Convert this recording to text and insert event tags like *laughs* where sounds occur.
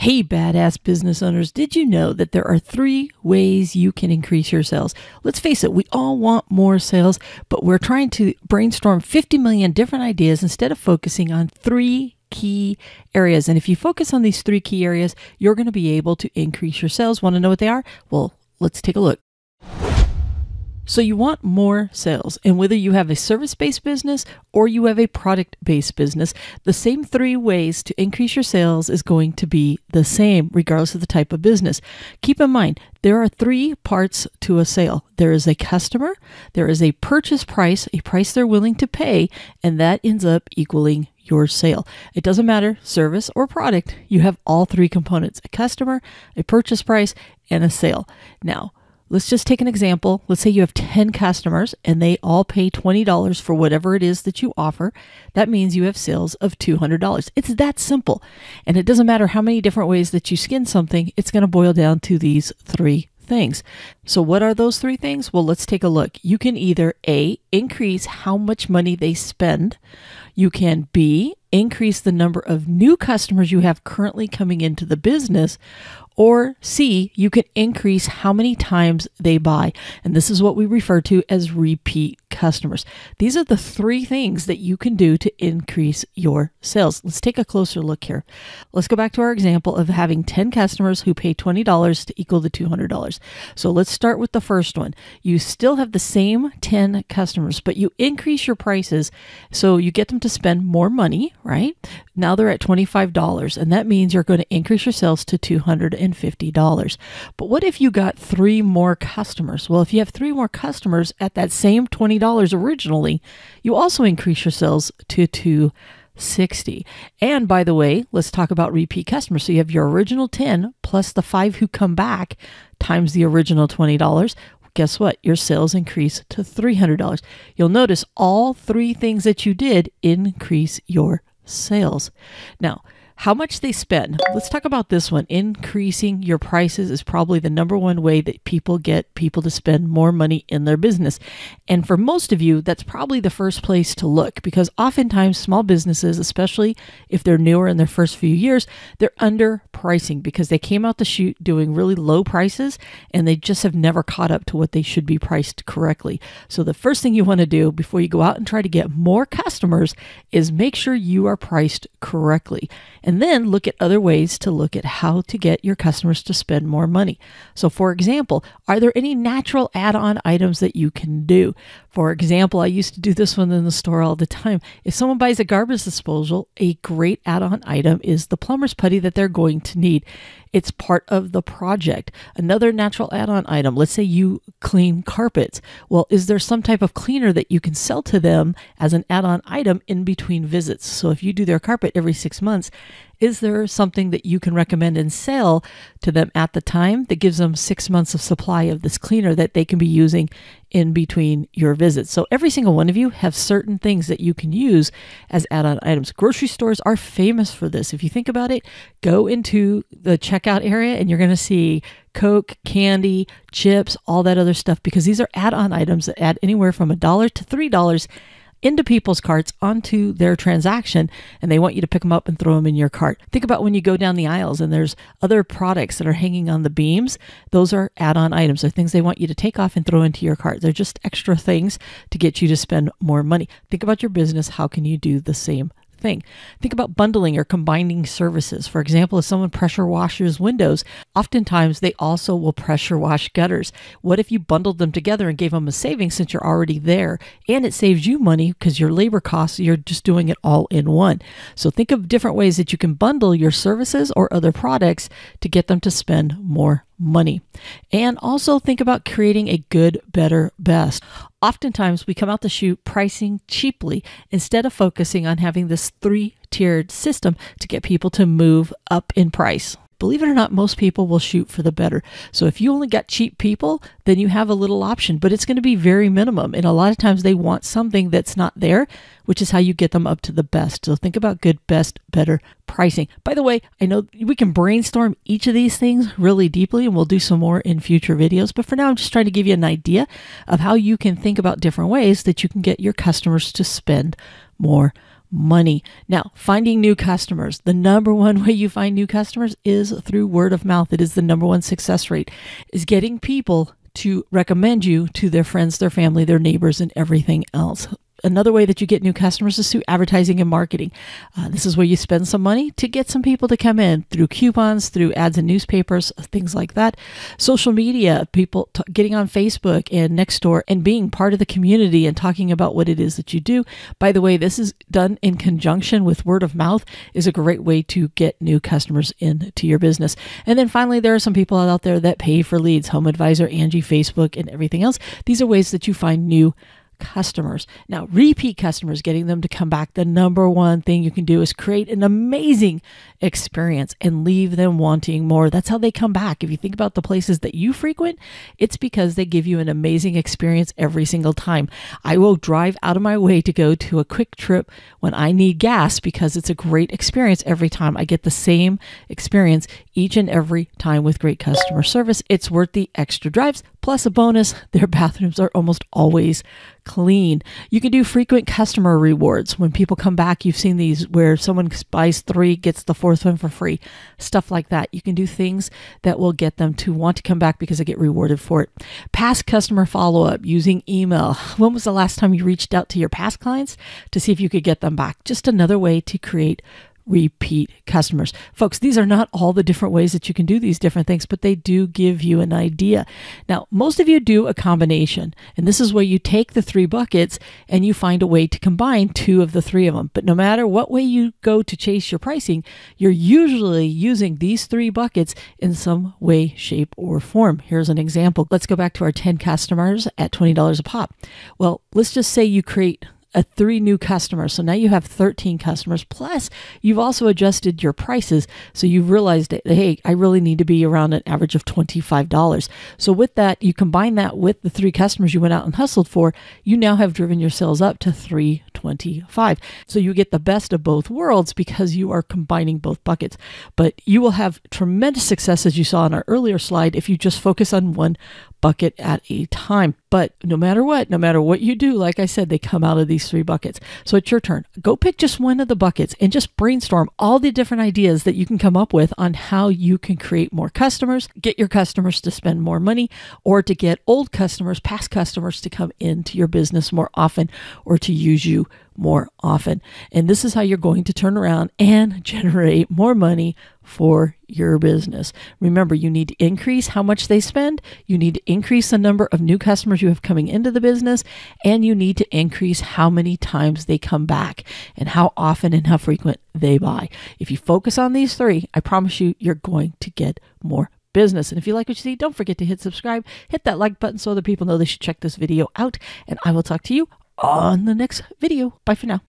Hey, badass business owners, did you know that there are three ways you can increase your sales? Let's face it, we all want more sales, but we're trying to brainstorm 50 million different ideas instead of focusing on three key areas. And if you focus on these three key areas, you're going to be able to increase your sales. Want to know what they are? Well, let's take a look. So you want more sales. And whether you have a service based business or you have a product based business, the same three ways to increase your sales is going to be the same, regardless of the type of business. Keep in mind, there are three parts to a sale there is a customer, there is a purchase price, a price they're willing to pay, and that ends up equaling your sale. It doesn't matter, service or product, you have all three components a customer, a purchase price, and a sale. Now, let's just take an example. Let's say you have 10 customers and they all pay $20 for whatever it is that you offer. That means you have sales of $200. It's that simple. And it doesn't matter how many different ways that you skin something, it's going to boil down to these three things. So, what are those three things? Well, let's take a look. You can either A, increase how much money they spend, you can B, increase the number of new customers you have currently coming into the business, or C, you can increase how many times they buy. And this is what we refer to as repeat customers. These are the three things that you can do to increase your sales. Let's take a closer look here. Let's go back to our example of having 10 customers who pay $20 to equal the $200. So let's start with the first one. You still have the same 10 customers, but you increase your prices so you get them to spend more money, right? Now they're at $25, and that means you're going to increase your sales to $250. But what if you got three more customers? Well, if you have three more customers at that same $20 dollars originally, you also increase your sales to 260. And by the way, let's talk about repeat customers. So you have your original 10 plus the 5 who come back times the original $20 guess what? Your sales increase to $300. You'll notice all three things that you did increase your sales. Now, how much they spend. Let's talk about this one. Increasing your prices is probably the number one way that people get people to spend more money in their business. And for most of you, that's probably the first place to look because oftentimes small businesses, especially if they're newer in their first few years, they're underpricing because they came out the shoot doing really low prices and they just have never caught up to what they should be priced correctly. So the first thing you want to do before you go out and try to get more customers is make sure you are priced correctly. And then look at other ways to look at how to get your customers to spend more money. So, for example, are there any natural add on items that you can do? For example, I used to do this one in the store all the time. If someone buys a garbage disposal, a great add on item is the plumber's putty that they're going to need. It's part of the project. Another natural add on item, let's say you clean carpets. Well, is there some type of cleaner that you can sell to them as an add on item in between visits? So if you do their carpet every six months, is there something that you can recommend and sell to them at the time that gives them six months of supply of this cleaner that they can be using in between your visits? So, every single one of you have certain things that you can use as add on items. Grocery stores are famous for this. If you think about it, go into the checkout area and you're going to see Coke, candy, chips, all that other stuff, because these are add on items that add anywhere from a dollar to $3 into people's carts onto their transaction and they want you to pick them up and throw them in your cart. Think about when you go down the aisles and there's other products that are hanging on the beams. Those are add on items. They're things they want you to take off and throw into your cart. They're just extra things to get you to spend more money. Think about your business. How can you do the same thing. Think about bundling or combining services. For example, if someone pressure washes windows, oftentimes they also will pressure wash gutters. What if you bundled them together and gave them a saving since you're already there? And it saves you money because your labor costs, you're just doing it all in one. So think of different ways that you can bundle your services or other products to get them to spend more money. And also think about creating a good, better, best. Oftentimes, we come out the shoot pricing cheaply instead of focusing on having this three tiered system to get people to move up in price believe it or not, most people will shoot for the better. So if you only got cheap people, then you have a little option, but it's going to be very minimum. And a lot of times they want something that's not there, which is how you get them up to the best. So think about good, best, better pricing. By the way, I know we can brainstorm each of these things really deeply, and we'll do some more in future videos. But for now, I'm just trying to give you an idea of how you can think about different ways that you can get your customers to spend more money. Now, finding new customers. The number one way you find new customers is through word of mouth. It is the number one success rate is getting people to recommend you to their friends, their family, their neighbors and everything else another way that you get new customers is through advertising and marketing. Uh, this is where you spend some money to get some people to come in through coupons, through ads in newspapers, uh, things like that. Social media, people getting on Facebook and Nextdoor and being part of the community and talking about what it is that you do. By the way, this is done in conjunction with word of mouth is a great way to get new customers into your business. And then finally, there are some people out there that pay for leads, Home Advisor, Angie, Facebook, and everything else. These are ways that you find new customers. Now, repeat customers, getting them to come back, the number one thing you can do is create an amazing experience and leave them wanting more. That's how they come back. If you think about the places that you frequent, it's because they give you an amazing experience every single time. I will drive out of my way to go to a quick trip when I need gas because it's a great experience every time. I get the same experience each and every time with great customer service. It's worth the extra drives. Plus, a bonus *laughs* their bathrooms are almost always clean. You can do frequent customer rewards. When people come back, you've seen these where someone buys three, gets the fourth one for free, stuff like that. You can do things that will get them to want to come back because they get rewarded for it. Past customer follow up using email. *sighs* When was the last time you reached out to your past clients to see if you could get them back? Just another way to create repeat customers. Folks, these are not all the different ways that you can do these different things, but they do give you an idea. Now, most of you do a combination, and this is where you take the three buckets and you find a way to combine two of the three of them. But no matter what way you go to chase your pricing, you're usually using these three buckets in some way, shape, or form. Here's an example. Let's go back to our 10 customers at $20 a pop. Well, let's just say you create a three new customers. So now you have 13 customers. Plus, you've also adjusted your prices. So you've realized hey, I really need to be around an average of $25. So with that, you combine that with the three customers you went out and hustled for, you now have driven your sales up to 325. So you get the best of both worlds because you are combining both buckets. But you will have tremendous success, as you saw in our earlier slide, if you just focus on one bucket at a time. But no matter what, no matter what you do, like I said, they come out of these three buckets. So it's your turn. Go pick just one of the buckets and just brainstorm all the different ideas that you can come up with on how you can create more customers, get your customers to spend more money, or to get old customers, past customers to come into your business more often or to use you more often. And this is how you're going to turn around and *laughs* generate more money for your business. Remember, you need to increase how much they spend, you need to increase the number of new customers you have coming into the business, and you need to increase how many times they come back and how often and how frequent they buy. If you focus on these three, I promise you, you're going to get more business. And if you like what you see, don't forget to hit subscribe, hit that like button so other people know they should check this video out, and I will talk to you on the next video. Bye for now.